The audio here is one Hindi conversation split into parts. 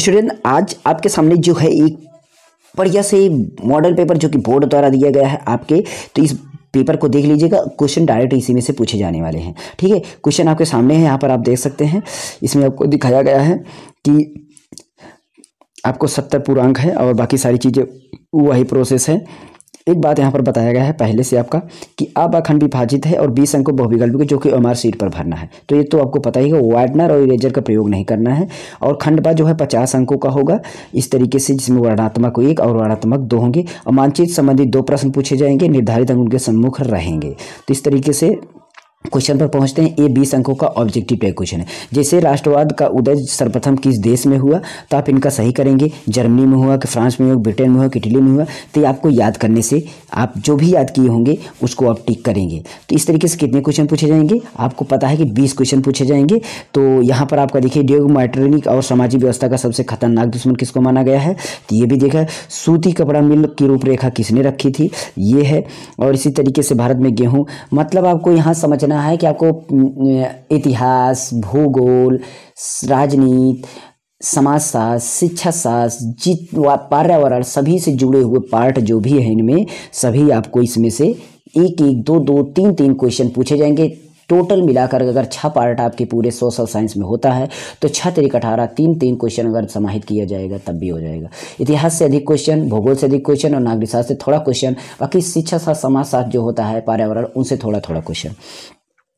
स्टूडेंट आज आपके सामने जो है एक बढ़िया से मॉडल पेपर जो कि बोर्ड द्वारा दिया गया है आपके तो इस पेपर को देख लीजिएगा क्वेश्चन डायरेक्ट इसी में से पूछे जाने वाले हैं ठीक है क्वेश्चन आपके सामने है यहाँ पर आप देख सकते हैं इसमें आपको दिखाया गया है कि आपको सत्तर पूर्णांक है और बाकी सारी चीज़ें वही प्रोसेस है एक बात यहाँ पर बताया गया है पहले से आपका कि अब अखंड विभाजित है और बीस अंक को बहुविकल्प जो कि एम सीट पर भरना है तो ये तो आपको पता ही है वार्डनर और इरेजर का प्रयोग नहीं करना है और खंडबा जो है पचास अंकों का होगा इस तरीके से जिसमें वर्णात्मक एक और वर्णात्मक दो होंगे और मानचित्र संबंधित दो प्रश्न पूछे जाएंगे निर्धारित अंक उनके सम्मुख रहेंगे तो इस तरीके से क्वेश्चन पर पहुंचते हैं ए बीस अंकों का ऑब्जेक्टिव टाइप क्वेश्चन है जैसे राष्ट्रवाद का उदय सर्वप्रथम किस देश में हुआ तो आप इनका सही करेंगे जर्मनी में हुआ कि फ्रांस में हुआ ब्रिटेन में हुआ कि इटली में हुआ तो ये आपको याद करने से आप जो भी याद किए होंगे उसको आप टिक करेंगे तो इस तरीके से कितने क्वेश्चन पूछे जाएंगे आपको पता है कि बीस क्वेश्चन पूछे जाएंगे तो यहाँ पर आपका देखिए डेग मैटर्निक और सामाजिक व्यवस्था का सबसे खतरनाक दुश्मन किसको माना गया है तो ये भी देखा सूती कपड़ा मिल की रूपरेखा किसने रखी थी ये है और इसी तरीके से भारत में गेहूँ मतलब आपको यहाँ समझना बना है कि आपको इतिहास भूगोल राजनीति समाजशास्त्र शिक्षाशास्त्र जित व पर्यावरण सभी से जुड़े हुए पार्ट जो भी हैं इनमें सभी आपको इसमें से एक एक दो दो तीन तीन क्वेश्चन पूछे जाएंगे टोटल मिलाकर अगर छः पार्ट आपके पूरे सोशल साइंस में होता है तो छः तरीक अठारह तीन तीन क्वेश्चन अगर समाहित किया जाएगा तब भी हो जाएगा इतिहास से अधिक क्वेश्चन भूगोल से अधिक क्वेश्चन और नागरिक शास्त्र से थोड़ा क्वेश्चन बाकी शिक्षा शास्त्र समाज शास्त्र जो होता है पर्यावरण उनसे थोड़ा थोड़ा क्वेश्चन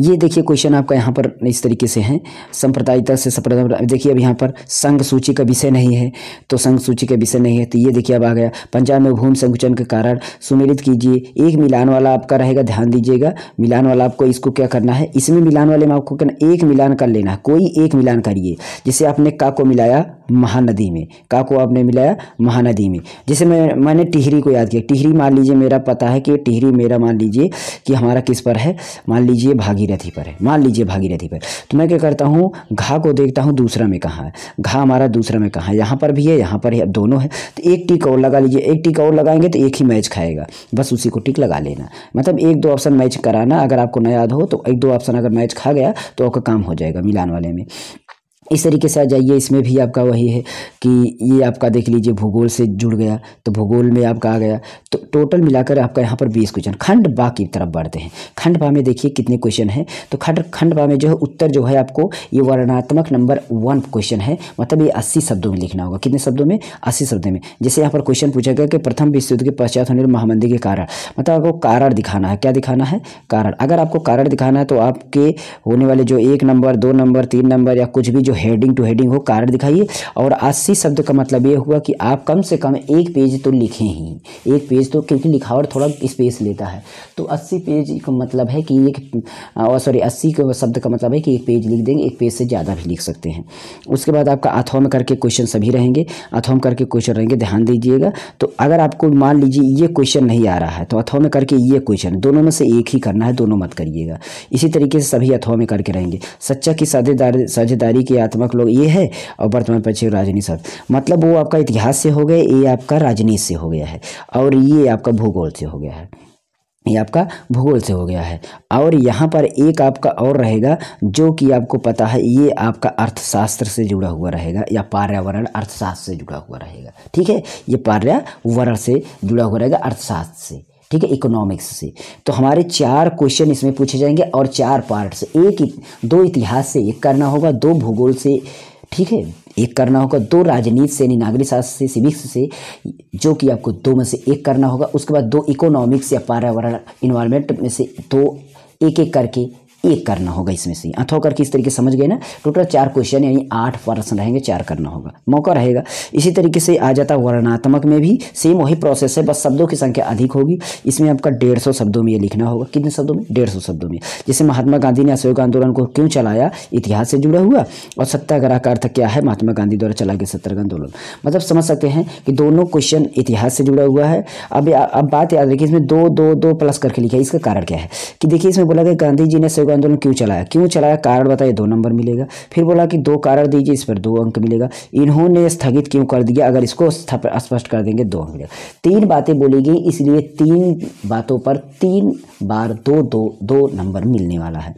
ये देखिए क्वेश्चन आपका यहाँ पर इस तरीके से है संप्रदायिता से संप्रदाय देखिए अब यहाँ पर संघ सूची का विषय नहीं है तो संघ सूची का विषय नहीं है तो ये देखिए अब आ गया पंजाब में भूमि संकुचन के कारण सुमेलित कीजिए एक मिलान वाला आपका रहेगा ध्यान दीजिएगा मिलान वाला आपको इसको क्या करना है इसमें मिलान वाले में आपको कहना एक मिलान कर लेना है कोई एक मिलान करिए जैसे आपने का को मिलाया महानदी में का को आपने मिलाया महानदी में जैसे मैं मैंने टिहरी को याद किया टिहरी मान लीजिए मेरा पता है कि टिहरी मेरा मान लीजिए कि हमारा किस पर है मान लीजिए भागी भागीरथी पर है मान लीजिए भागीरथी पर तो मैं क्या करता हूँ घा को देखता हूँ दूसरा में कहाँ है घा हमारा दूसरा में कहाँ है यहाँ पर भी है यहाँ पर है अब दोनों है तो एक टिक और लगा लीजिए एक टिक और लगाएंगे तो एक ही मैच खाएगा बस उसी को टिक लगा लेना मतलब एक दो ऑप्शन मैच कराना अगर आपको न याद हो तो एक दो ऑप्शन अगर मैच खा गया तो आपका काम हो जाएगा मिलान वाले में इस तरीके से आ जाइए इसमें भी आपका वही है कि ये आपका देख लीजिए भूगोल से जुड़ गया तो भूगोल में आपका आ गया तो टोटल मिलाकर आपका यहाँ पर बीस क्वेश्चन खंड बा की तरफ बढ़ते हैं खंड बा में देखिए कितने क्वेश्चन हैं तो खंड खंड बा में जो है उत्तर जो है आपको ये वर्णात्मक नंबर वन क्वेश्चन है मतलब ये अस्सी शब्दों में लिखना होगा कितने शब्दों में अस्सी शब्दों में जैसे यहाँ पर क्वेश्चन पूछा गया कि प्रथम विश्व युद्ध के पश्चात होने महामंदी के कारण मतलब आपको कारण दिखाना है क्या दिखाना है कारण अगर आपको कारण दिखाना है तो आपके होने वाले जो एक नंबर दो नंबर तीन नंबर या कुछ भी जो हेडिंग टू हेडिंग हो कारण दिखाइए और अस्सी शब्द का मतलब ये हुआ कि आप कम से कम एक पेज तो लिखें ही एक पेज तो क्योंकि लिखावट थोड़ा स्पेस लेता है तो अस्सी पेज का मतलब है कि एक सॉरी अस्सी शब्द का मतलब है कि एक पेज लिख देंगे एक पेज से ज़्यादा भी लिख सकते हैं उसके बाद आपका अथोम करके क्वेश्चन सभी रहेंगे अथोम करके क्वेश्चन रहेंगे ध्यान दीजिएगा तो अगर आपको मान लीजिए ये क्वेश्चन नहीं आ रहा है तो अथवा में करके ये क्वेश्चन दोनों में से एक ही करना है दोनों मत करिएगा इसी तरीके से सभी अथवा में करके रहेंगे सच्चा की साझेदारी साझेदारी की सकारात्मक लोग ये है और वर्तमान पक्षी राजनीति शास्त्र मतलब वो आपका इतिहास से हो गया ये आपका राजनीति से हो गया है और ये आपका भूगोल से हो गया है ये आपका भूगोल से हो गया है और यहाँ पर एक आपका और रहेगा जो कि आपको पता है ये आपका अर्थशास्त्र से जुड़ा हुआ रहेगा या पर्यावरण अर्थशास्त्र से जुड़ा हुआ रहेगा ठीक है ये पर्यावरण से जुड़ा हुआ रहेगा अर्थशास्त्र से ठीक है इकोनॉमिक्स से तो हमारे चार क्वेश्चन इसमें पूछे जाएंगे और चार पार्ट से एक दो इतिहास से एक करना होगा दो भूगोल से ठीक है एक करना होगा दो राजनीति से यानी नागरिक शास्त्र से सिविक्स से जो कि आपको दो में से एक करना होगा उसके बाद दो इकोनॉमिक्स या पर्यावरण इन्वायरमेंट में से दो एक एक करके एक करना होगा इसमें से अथ होकर के इस तरीके समझ गए ना टोटल चार क्वेश्चन यानी आठ प्रश्न रहेंगे चार करना होगा मौका रहेगा इसी तरीके से आ जाता वर्णात्मक में भी सेम वही प्रोसेस है बस शब्दों की संख्या अधिक होगी इसमें आपका डेढ़ सौ शब्दों में ये लिखना होगा कितने शब्दों में डेढ़ सौ शब्दों में जैसे महात्मा गांधी ने असहयोग आंदोलन को क्यों चलाया इतिहास से जुड़ा हुआ और सत्याग्रह का अर्थ क्या है महात्मा गांधी द्वारा चला गया सत्याग्रह आंदोलन मतलब समझ सकते हैं कि दोनों क्वेश्चन इतिहास से जुड़ा हुआ है अब अब बात याद रखिए इसमें दो दो दो प्लस करके लिखा है इसका कारण क्या है कि देखिए इसमें बोला गया गांधी जी ने का आंदोलन क्यों चलाया क्यों चलाया कारण बताइए दो नंबर मिलेगा फिर बोला कि दो कारण दीजिए इस पर दो अंक मिलेगा इन्होंने स्थगित क्यों कर दिया अगर इसको स्पष्ट कर देंगे दो अंक मिलेगा तीन बातें बोली गई इसलिए तीन बातों पर तीन बार दो दो दो नंबर मिलने वाला है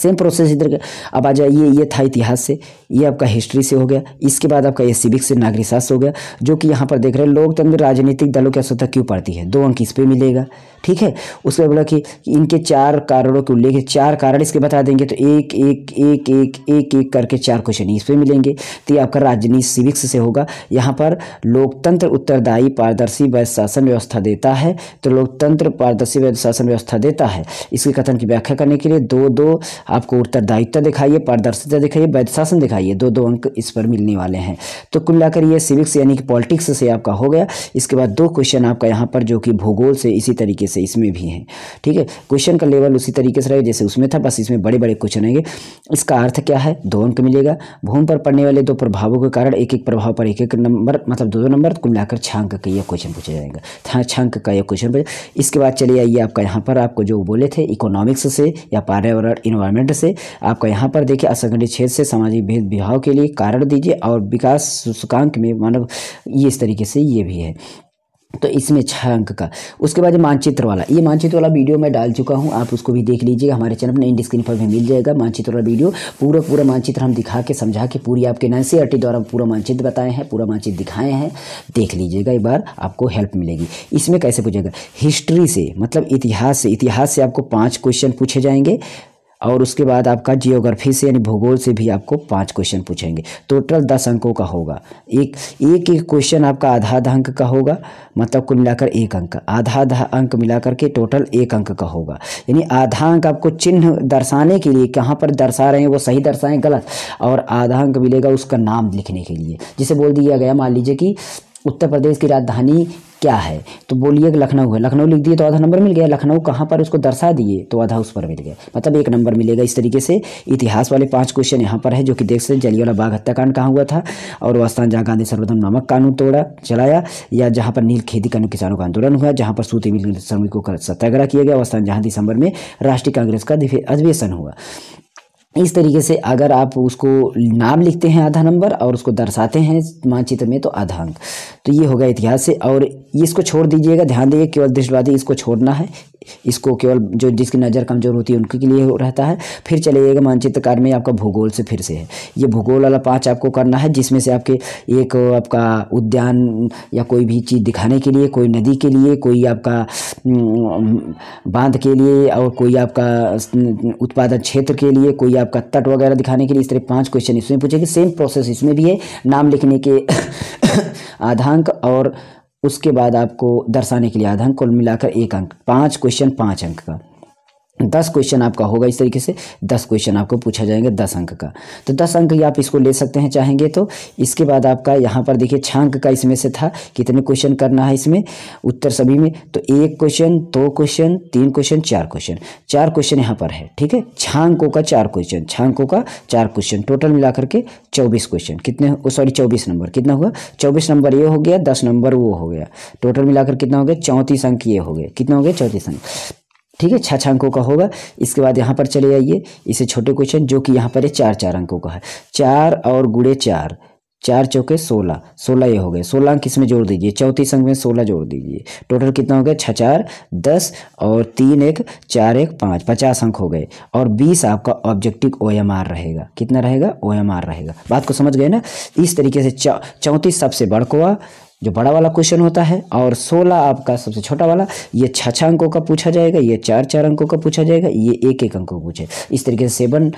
सेम प्रोसेस इधर अब आ जाइए ये ये था इतिहास से ये आपका हिस्ट्री से हो गया इसके बाद आपका ये सिविक से नागरिक शास्त्र हो गया जो कि यहाँ पर देख रहे हैं लोकतंत्र राजनीतिक दलों की तक क्यों पड़ती है दो अंक इस पर मिलेगा ठीक है उसके बोला कि इनके चार कारणों के उल्लेख है चार कारण इसके बता देंगे तो एक एक एक एक एक एक करके चार क्वेश्चन इस पर मिलेंगे तो ये आपका राजनीति सिविक्स से होगा यहाँ पर लोकतंत्र उत्तरदायी पारदर्शी व शासन व्यवस्था देता है तो लोकतंत्र पारदर्शी व शासन व्यवस्था देता है इसके कथन की व्याख्या करने के लिए दो दो आपको उत्तरदायित्व दिखाइए पारदर्शिता दिखाइए वैध शासन दिखाइए दो दो अंक इस पर मिलने वाले हैं तो कुल मिलाकर ये सिविक्स यानी कि पॉलिटिक्स से आपका हो गया इसके बाद दो क्वेश्चन आपका यहाँ पर जो कि भूगोल से इसी तरीके से इसमें भी हैं ठीक है क्वेश्चन का लेवल उसी तरीके से रहेगा जैसे उसमें था बस इसमें बड़े बड़े क्वेश्चन आएंगे इसका अर्थ क्या है दो अंक मिलेगा भूमि पर पड़ने वाले दो प्रभावों के कारण एक एक प्रभाव पर एक एक नंबर मतलब दो दो नंबर कुल मिलाकर छांक का यह क्वेश्चन पूछा जाएगा था हाँ, छांक का यह क्वेश्चन इसके बाद चले आइए आपका यहाँ पर आपको जो बोले थे इकोनॉमिक्स से या पर्यावरण इन्वायरमेंट ग्रामीण से आपका यहाँ पर देखिए असंगठित क्षेत्र से सामाजिक भेद भाव के लिए कारण दीजिए और विकास सूचकांक में मानव ये इस तरीके से ये भी है तो इसमें छः अंक का उसके बाद मानचित्र वाला ये मानचित्र वाला वीडियो मैं डाल चुका हूँ आप उसको भी देख लीजिएगा हमारे चैनल में इन स्क्रीन पर भी मिल जाएगा मानचित्र वाला वीडियो पूरा पूरा मानचित्र हम दिखा के समझा के पूरी आपके एनसीआरटी द्वारा पूरा मानचित्र बताए हैं पूरा मानचित्र दिखाए हैं देख लीजिएगा एक बार आपको हेल्प मिलेगी इसमें कैसे पूछेगा हिस्ट्री से मतलब इतिहास से इतिहास से आपको पाँच क्वेश्चन पूछे जाएंगे और उसके बाद आपका जियोग्राफी से यानी भूगोल से भी आपको पाँच क्वेश्चन पूछेंगे टोटल दस अंकों का होगा एक एक एक क्वेश्चन आपका आधा आधा अंक का होगा मतलब कुल मिलाकर एक अंक आधा आधा अंक मिलाकर के टोटल एक अंक का होगा यानी आधा अंक आपको चिन्ह दर्शाने के लिए कहाँ पर दर्शा रहे हैं वो सही दर्शाएँ गलत और आधा अंक मिलेगा उसका नाम लिखने के लिए जिसे बोल दिया गया मान लीजिए कि उत्तर प्रदेश की राजधानी क्या है तो बोलिए लखनऊ है लखनऊ लिख दिए तो आधा नंबर मिल गया लखनऊ कहाँ पर उसको दर्शा दिए तो आधा उस पर मिल गया मतलब एक नंबर मिलेगा इस तरीके से इतिहास वाले पाँच क्वेश्चन यहाँ पर है जो कि देख सकते जलियाला बाग हत्याकांड कहाँ हुआ था और वास्तान जहाँ गांधी सर्वधर्म नामक कानून तोड़ा चलाया या जहाँ पर नील खेती कानून किसानों का आंदोलन हुआ जहाँ पर सूती मिल श्रमिकों का सत्याग्रह किया गया वस्तान जहाँ दिसंबर में राष्ट्रीय कांग्रेस का अधिवेशन हुआ इस तरीके से अगर आप उसको नाम लिखते हैं आधा नंबर और उसको दर्शाते हैं मानचित्र में तो आधा अंक तो ये होगा इतिहास से और इसको छोड़ दीजिएगा ध्यान दीजिए केवल दृष्टवादी इसको छोड़ना है इसको केवल जो जिसकी नज़र कमज़ोर होती है उनके लिए हो रहता है फिर चले मानचित्र मानचित्रकार में आपका भूगोल से फिर से है ये भूगोल वाला पाँच आपको करना है जिसमें से आपके एक आपका उद्यान या कोई भी चीज़ दिखाने के लिए कोई नदी के लिए कोई आपका बांध के लिए और कोई आपका उत्पादन क्षेत्र के लिए कोई आपका तट वगैरह दिखाने के लिए इस तरह पाँच क्वेश्चन इसमें पूछेगी सेम प्रोसेस इसमें भी है नाम लिखने के आधांक और उसके बाद आपको दर्शाने के लिए आधा अंक कुल मिलाकर एक अंक पाँच क्वेश्चन पाँच अंक का दस क्वेश्चन आपका होगा इस तरीके से दस क्वेश्चन आपको पूछा जाएंगे दस अंक का तो दस अंक आप इसको ले सकते हैं चाहेंगे तो इसके बाद आपका यहाँ पर देखिए छांक का इसमें से था कितने क्वेश्चन करना है इसमें उत्तर सभी में तो एक क्वेश्चन दो क्वेश्चन तीन क्वेश्चन चार क्वेश्चन चार क्वेश्चन यहाँ पर है ठीक है छांकों का चार क्वेश्चन छांकों का चार क्वेश्चन टोटल मिला करके चौबीस क्वेश्चन कितने सॉरी चौबीस नंबर कितना हुआ चौबीस नंबर ये हो गया दस नंबर वो हो गया टोटल मिलाकर कितना हो गया चौंतीस अंक ये हो गए कितना हो गया चौंतीस अंक ठीक है छः छः अंकों का होगा इसके बाद यहाँ पर चले आइए इसे छोटे क्वेश्चन जो कि यहाँ पर है चार चार अंकों का है चार और गुड़े चार चार चौके सोलह सोलह ये हो गए सोलह अंक इसमें जोड़ दीजिए चौंतीस अंक में सोलह जोड़ दीजिए टोटल कितना हो गया छः चार दस और तीन एक चार एक पाँच पचास अंक हो गए और बीस आपका ऑब्जेक्टिव ओ एम आर रहेगा कितना रहेगा ओ एम आर रहेगा बात को समझ गए ना इस तरीके से चौंतीस सबसे बड़कोआ जो बड़ा वाला क्वेश्चन होता है और 16 आपका सबसे छोटा वाला ये छः छः अंकों का पूछा जाएगा ये चार चार अंकों का पूछा जाएगा ये एक एक अंकों का पूछे इस तरीके से सेवन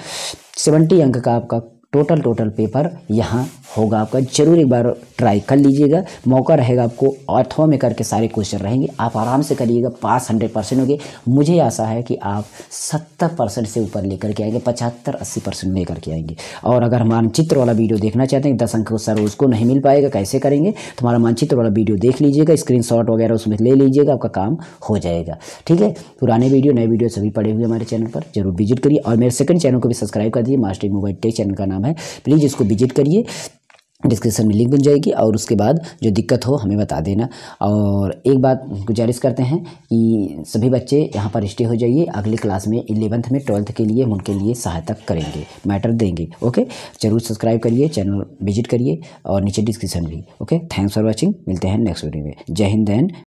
सेवेंटी अंक का आपका टोटल टोटल पेपर यहाँ होगा आपका जरूर एक बार ट्राई कर लीजिएगा मौका रहेगा आपको अथवा में करके सारे क्वेश्चन रहेंगे आप आराम से करिएगा पास हंड्रेड परसेंट होंगे मुझे आशा है कि आप सत्तर परसेंट से ऊपर लेकर के आएंगे पचहत्तर अस्सी परसेंट लेकर के आएंगे और अगर मानचित्र वाला वीडियो देखना चाहते हैं दस अंक सर उसको नहीं मिल पाएगा कैसे करेंगे तो हमारा मानचित्र वाला वीडियो देख लीजिएगा स्क्रीन वगैरह उसमें ले लीजिएगा आपका काम हो जाएगा ठीक है पुराने वीडियो नए वीडियो सभी पड़े हुए हमारे चैनल पर जरूर विजिट करिए और मेरे सेकंड चैनल को भी सब्सक्राइब कर दिए मास्टर मोबाइल टेक चैनल का नाम है प्लीज़ इसको विजिट करिए डिस्क्रिप्शन में लिंक बन जाएगी और उसके बाद जो दिक्कत हो हमें बता देना और एक बात गुजारिश करते हैं कि सभी बच्चे यहाँ पर स्टे हो जाइए अगली क्लास में इलेवंथ में ट्वेल्थ के लिए उनके लिए सहायता करेंगे मैटर देंगे ओके जरूर सब्सक्राइब करिए चैनल विजिट करिए और नीचे डिस्क्रिप्शन भी ओके थैंक्स फॉर वॉचिंग मिलते हैं नेक्स्ट वीडियो में जय हिंद दैन